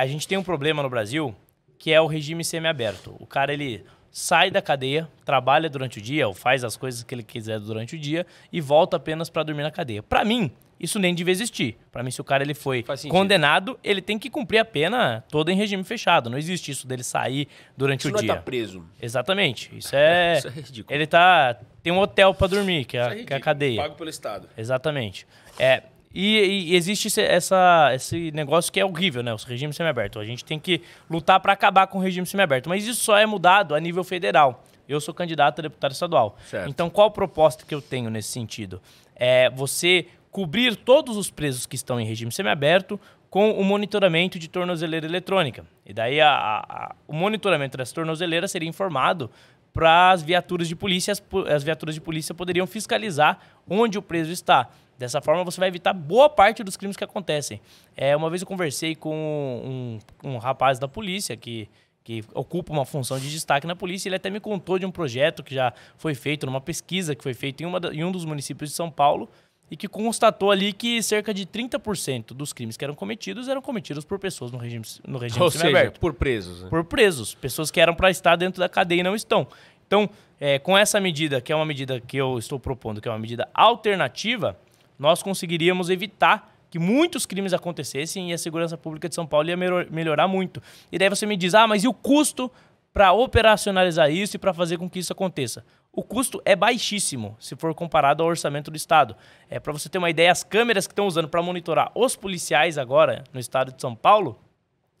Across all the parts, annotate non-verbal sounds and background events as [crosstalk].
a gente tem um problema no Brasil que é o regime semiaberto. O cara ele sai da cadeia, trabalha durante o dia, ou faz as coisas que ele quiser durante o dia e volta apenas para dormir na cadeia. Para mim, isso nem devia existir. Para mim, se o cara ele foi condenado, ele tem que cumprir a pena toda em regime fechado. Não existe isso dele sair durante isso o é dia. Ele não tá preso. Exatamente. Isso [laughs] é... isso é ridículo. Ele tá tem um hotel para dormir, que é, é que é a cadeia. Pago pelo estado. Exatamente. É, e, e, existe essa, esse negócio que é horrível, né? Os regimes semiabertos. A gente tem que lutar para acabar com o regime semiaberto. Mas isso só é mudado a nível federal. Eu sou candidato a deputado estadual. Certo. Então, qual a proposta que eu tenho nesse sentido? É você cobrir todos os presos que estão em regime semiaberto com o monitoramento de tornozeleira eletrônica. E daí a, a, o monitoramento dessa tornozeleira seria informado para as viaturas de polícia. As, as viaturas de polícia poderiam fiscalizar onde o preso está. Dessa forma, você vai evitar boa parte dos crimes que acontecem. É, uma vez eu conversei com um, um rapaz da polícia que que ocupa uma função de destaque na polícia. Ele até me contou de um projeto que já foi feito, numa pesquisa que foi feita em, uma, em um dos municípios de São Paulo, e que constatou ali que cerca de 30% dos crimes que eram cometidos eram cometidos por pessoas no regime, no regime Ou Seja, por presos. Né? Por presos. Pessoas que eram para estar dentro da cadeia e não estão. Então, é, com essa medida, que é uma medida que eu estou propondo, que é uma medida alternativa, nós conseguiríamos evitar que muitos crimes acontecessem e a segurança pública de São Paulo ia melhorar muito. E daí você me diz, ah, mas e o custo para operacionalizar isso e para fazer com que isso aconteça? O custo é baixíssimo se for comparado ao orçamento do Estado. É para você ter uma ideia, as câmeras que estão usando para monitorar os policiais agora no Estado de São Paulo,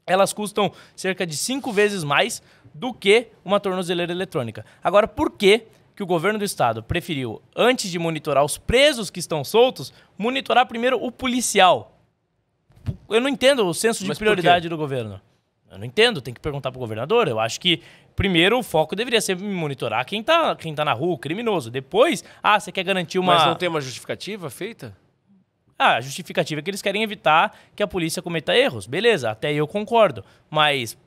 elas custam cerca de cinco vezes mais do que uma tornozeleira eletrônica. Agora, por que que o governo do estado preferiu, antes de monitorar os presos que estão soltos, monitorar primeiro o policial. Eu não entendo o senso de prioridade do governo. Eu não entendo, tem que perguntar pro governador. Eu acho que primeiro o foco deveria ser monitorar quem está quem tá na rua, o criminoso. Depois, ah, você quer garantir uma. Mas não tem uma justificativa feita? Ah, a justificativa é que eles querem evitar que a polícia cometa erros. Beleza, até eu concordo. Mas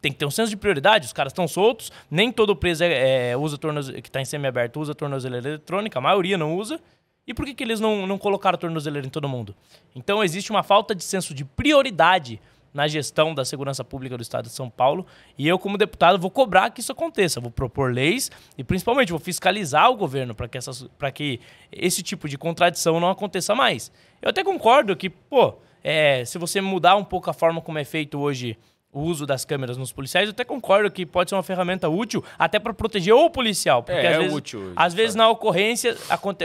tem que ter um senso de prioridade, os caras estão soltos, nem todo preso é, é usa tornozele... que está em semiaberto usa tornozeleira eletrônica, a maioria não usa. E por que, que eles não, não colocaram tornozeleira em todo mundo? Então existe uma falta de senso de prioridade na gestão da segurança pública do Estado de São Paulo. E eu, como deputado, vou cobrar que isso aconteça. Vou propor leis e, principalmente, vou fiscalizar o governo para que, que esse tipo de contradição não aconteça mais. Eu até concordo que, pô, é, se você mudar um pouco a forma como é feito hoje o uso das câmeras nos policiais. Eu até concordo que pode ser uma ferramenta útil até para proteger o policial. Porque é, às é vezes, útil. Às vezes, sabe? É. na ocorrência,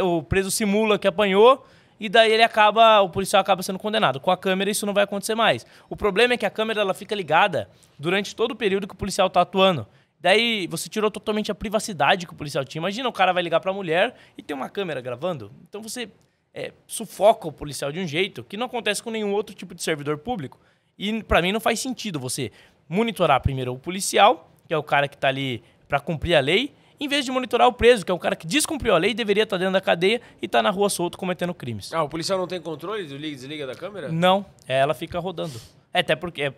o preso simula que apanhou e daí ele acaba, o policial acaba sendo condenado. Com a câmera isso não vai acontecer mais. O problema é que a câmera ela fica ligada durante todo o período que o policial está atuando. Daí você tirou totalmente a privacidade que o policial tinha. Imagina, o cara vai ligar para a mulher e tem uma câmera gravando. Então você é, sufoca o policial de um jeito que não acontece com nenhum outro tipo de servidor público. E para mim não faz sentido você monitorar primeiro o policial, que é o cara que está ali para cumprir a lei, em vez de monitorar o preso, que é o cara que descumpriu a lei, deveria estar tá dentro da cadeia e está na rua solto cometendo crimes. Ah, o policial não tem controle do liga e desliga da câmera? Não, é, ela fica rodando. É, até porque é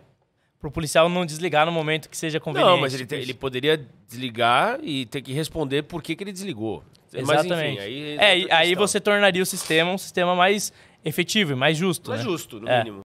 pro policial não desligar no momento que seja conveniente. Não, mas ele, tem, ele poderia desligar e ter que responder por que, que ele desligou. Exatamente. Mas, enfim, aí, é, é aí você tornaria o sistema um sistema mais efetivo e mais justo. Mais né? justo, no é. mínimo.